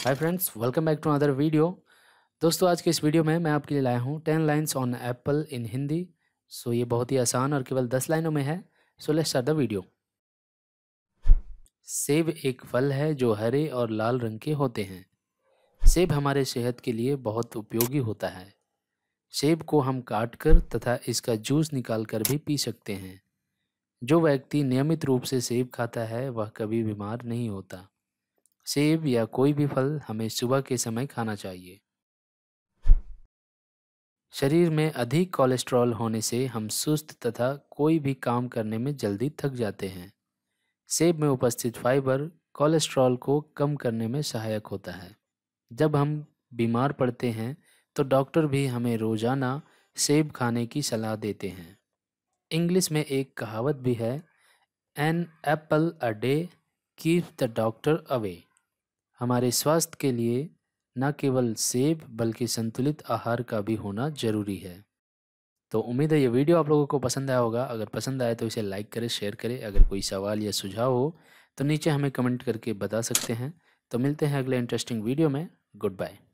hi friends welcome back to other video दोस्तों आज के इस वीडियो में मैं आपके लिए लाया हूँ ten lines on apple in Hindi so ये बहुत ही आसान और केवल दस लाइनों में है so let's start the video सेब एक फल है जो हरे और लाल रंग के होते हैं सेब हमारे सेहत के लिए बहुत उपयोगी होता है सेब को हम काट कर तथा इसका जूस निकाल कर भी पी सकते हैं जो व्यक्ति नियमित रूप से सेब खाता है वह कभी बीमार नहीं होता सेब या कोई भी फल हमें सुबह के समय खाना चाहिए शरीर में अधिक कोलेस्ट्रॉल होने से हम सुस्त तथा कोई भी काम करने में जल्दी थक जाते हैं सेब में उपस्थित फाइबर कोलेस्ट्रॉल को कम करने में सहायक होता है जब हम बीमार पड़ते हैं तो डॉक्टर भी हमें रोज़ाना सेब खाने की सलाह देते हैं इंग्लिश में एक कहावत भी है an apple a day keep the doctor away हमारे स्वास्थ्य के लिए न केवल सेब बल्कि संतुलित आहार का भी होना जरूरी है तो उम्मीद है ये वीडियो आप लोगों को पसंद आया होगा अगर पसंद आए तो इसे लाइक करें शेयर करें अगर कोई सवाल या सुझाव हो तो नीचे हमें कमेंट करके बता सकते हैं तो मिलते हैं अगले इंटरेस्टिंग वीडियो में गुड बाय